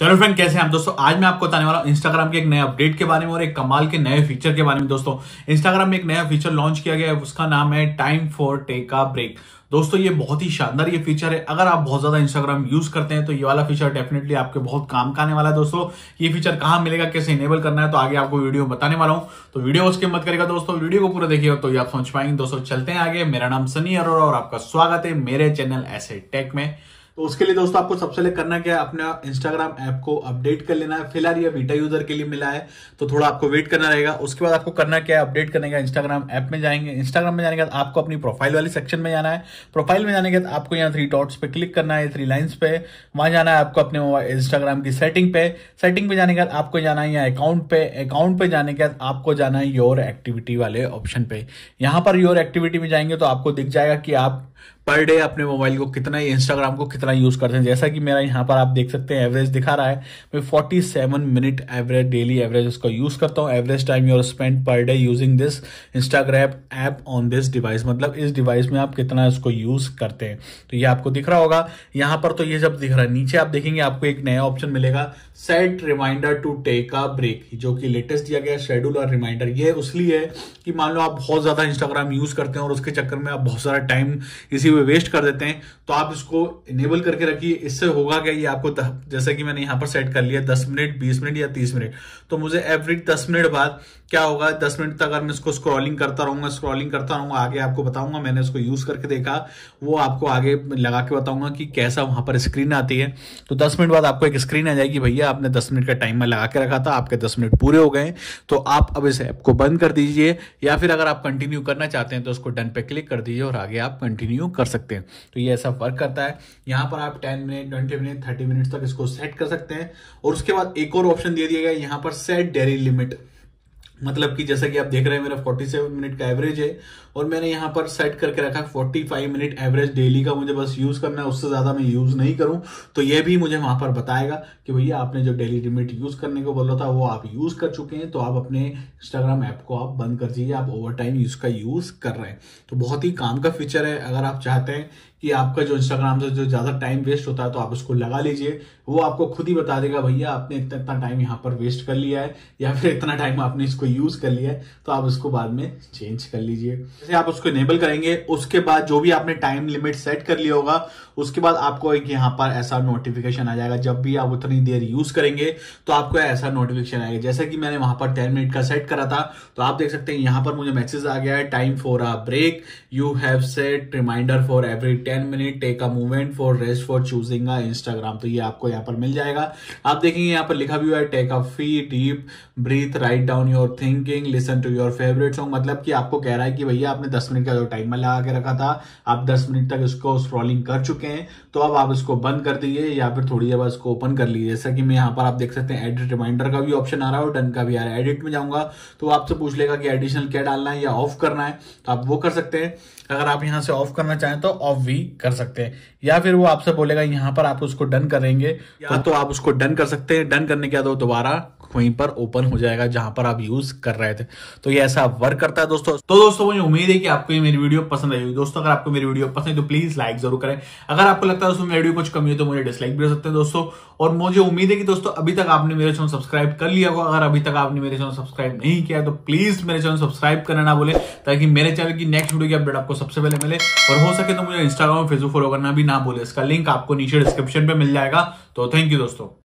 तो hello friend कैसे हैं दोस्तों आज मैं आपको बताने वाला हूँ इंस्टाग्राम के एक नए अपडेट के बारे में और एक कमाल के नए फीचर के बारे में दोस्तों इंस्टाग्राम में एक नया फीचर लॉन्च किया गया है उसका नाम है time for take a break दोस्तों ये बहुत ही शानदार ये फीचर है अगर आप बहुत ज्यादा इंस्टाग्राम यूज करते हैं तो ये वाला फीचर डेफिनेटली आपके बहुत काम का आने वाला है दोस्तों ये फीचर कहाँ मिलेगा कैसे इनेबल करना है तो आगे आपको वीडियो बताने वाला हूँ तो वीडियो उसके मत करेगा दोस्तों वीडियो को पूरा देखिएगा तो ये आप समझ पाएंगे दोस्तों चलते हैं आगे मेरा नाम सनी अरोरा और आपका स्वागत है मेरे चैनल ऐसे टेक में तो उसके लिए दोस्तों आपको सबसे पहले करना क्या है अपना इंस्टाग्राम ऐप को अपडेट कर लेना है फिलहाल ये बीटा यूजर के लिए मिला है तो थोड़ा आपको वेट करना रहेगा उसके बाद आपको करना क्या है अपडेट करने का इंस्टाग्राम ऐप में जाएंगे इंस्टाग्राम में जाने के बाद आपको अपनी प्रोफाइल वाली सेक्शन में जाना है प्रोफाइल में जाने के बाद आपको यहाँ थ्री डॉट्स पे क्लिक करना है थ्री लाइन्स पे वहां जाना है आपको अपने इंस्टाग्राम की सेटिंग पे सेटिंग पे जाने के बाद आपको जाना है यहाँ अकाउंट पे अकाउंट पे जाने के बाद आपको जाना है योर एक्टिविटी वाले ऑप्शन पे यहाँ पर योर एक्टिविटी में जाएंगे तो आपको दिख जाएगा कि आप पर डे अपने मोबाइल को कितना ही इंस्टाग्राम को कितना यूज करते हैं जैसा कि मेरा यहाँ पर आप देख सकते हैं एवरेज दिखा रहा है मैं forty seven minute average daily average उसका यूज करता हूँ average time your spend per day using this Instagram app on this device मतलब इस डिवाइस में आप कितना इसको यूज करते हैं तो ये आपको दिख रहा होगा यहाँ पर तो ये जब दिख रहा है नीचे आप देखेंगे आपको एक नया ऑप्शन मिलेगा set reminder to take a break जो कि लेटेस्ट दिया गया शेड्यूल और रिमाइंडर ये उसलिए है कि मान लो आप बहुत ज्यादा इंस्टाग्राम यूज करते हैं और उसके चक्कर में आप बहुत सारा टाइम इसी में वेस्ट कर देते हैं तो आप इसको इनेबल करके रखिए इससे होगा क्या ये आपको जैसे कि मैंने यहां पर सेट कर लिया दस मिनट बीस मिनट या तीस मिनट तो मुझे एवरी दस मिनट बाद क्या होगा दस मिनट तक अगर मैं इसको स्क्रॉलिंग करता रहूंगा स्क्रॉलिंग करता रहूंगा आगे आपको बताऊंगा मैंने इसको यूज करके देखा वो आपको आगे लगा के बताऊंगा कि कैसा वहां पर स्क्रीन आती है तो दस मिनट बाद आपको एक स्क्रीन आ जाएगी भैया आपने दस मिनट का में लगा के रखा था आपके दस मिनट पूरे हो गए तो आप अब इस ऐप को बंद कर दीजिए या फिर अगर आप कंटिन्यू करना चाहते हैं तो उसको डन पे क्लिक कर दीजिए और आगे आप कंटिन्यू कंटिन्यू कर सकते हैं तो ये ऐसा वर्क करता है यहाँ पर आप ten minute twenty minute thirty minute तक इसको सेट कर सकते हैं और उसके बाद एक और ऑप्शन दे दिया गया यहाँ पर सेट डेली लिमिट मतलब कि जैसा कि आप देख रहे हैं मेरा 47 मिनट का एवरेज है और मैंने यहाँ पर सेट करके रखा 45 मिनट एवरेज डेली का मुझे बस यूज करना है उससे ज्यादा मैं यूज नहीं करूं तो ये भी मुझे वहां पर बताएगा कि भैया आपने जो डेली लिमिट यूज करने को बोला था वो आप यूज कर चुके हैं तो आप अपने इंस्टाग्राम ऐप को आप बंद कर दीजिए आप ओवर टाइम यूज कर रहे हैं तो बहुत ही काम का फीचर है अगर आप चाहते हैं कि आपका जो इंस्टाग्राम से जो ज़्यादा टाइम वेस्ट होता है तो आप उसको लगा लीजिए वो आपको खुद ही बता देगा भैया आपने इतना इतना टाइम यहाँ पर वेस्ट कर लिया है या फिर इतना टाइम आपने इसको यूज़ कर लिया है तो आप उसको बाद में चेंज कर लीजिए जैसे आप उसको इनेबल करेंगे उसके बाद जो भी आपने टाइम लिमिट सेट कर लिया होगा उसके बाद आपको एक यहाँ पर ऐसा नोटिफिकेशन आ जाएगा जब भी आप उतनी देर यूज़ करेंगे तो आपको ऐसा नोटिफिकेशन आएगा जैसे कि मैंने वहां पर टेन मिनट का सेट करा था तो आप देख सकते हैं यहाँ पर मुझे मैसेज आ गया है time for a break you have set reminder for every ten minute take a movement for rest for choosing a Instagram तो ये आपको यहाँ पर मिल जाएगा आप देखेंगे यहाँ पर लिखा भी हुआ है take a few deep breath write down your thinking listen to your favourite song मतलब कि आपको कह रहा है कि भैया आपने दस मिनट का जो टाइमर लगा के रखा था आप दस मिनट तक इसको स्क्रॉलिंग कर चुके हैं तो अब आप इसको बंद कर दीजिए या फिर थोड़ी देर बाद इसको ओपन कर लीजिए जैसा कि मैं यहाँ पर आप देख सकते हैं एडिट रिमाइंडर का भी ऑप्शन आ रहा है और डन का भी आ रहा है एडिट में जाऊंगा तो आपसे पूछ लेगा कि एडिशनल क्या डालना है या ऑफ करना है तो आप वो कर सकते हैं अगर आप यहां से ऑफ करना चाहें तो ऑफ भी भी कर सकते हैं या फिर वो आपसे बोलेगा यहाँ पर आप उसको डन करेंगे या तो, आप उसको डन कर सकते हैं डन करने के बाद वो दोबारा वहीं पर ओपन हो जाएगा जहां पर आप यूज कर रहे थे तो ये ऐसा वर्क करता है दोस्तों तो दोस्तों मुझे उम्मीद है कि आपको ये मेरी वीडियो पसंद आई होगी दोस्तों अगर आपको मेरी वीडियो पसंद है तो प्लीज लाइक जरूर करें अगर आपको लगता है दोस्तों मेरी वीडियो कुछ कमी है तो मुझे डिसलाइक भी कर सकते हैं दोस्तों और मुझे उम्मीद है कि दोस्तों अभी तक आपने मेरे चैनल सब्सक्राइब कर लिया होगा अगर अभी तक आपने मेरे चैनल सब्सक्राइब नहीं किया तो प्लीज मेरे चैनल सब्सक्राइब करना ना बोले ताकि मेरे चैनल की नेक्स्ट वीडियो की अपडेट आपको सबसे पहले मिले और हो सके तो मुझे इंस्टाग्राम और फेसबुक फॉलो करना भी ना बोले इसका लिंक आपको नीचे डिस्क्रिप्शन पे मिल जाएगा तो थैंक यू दोस्तों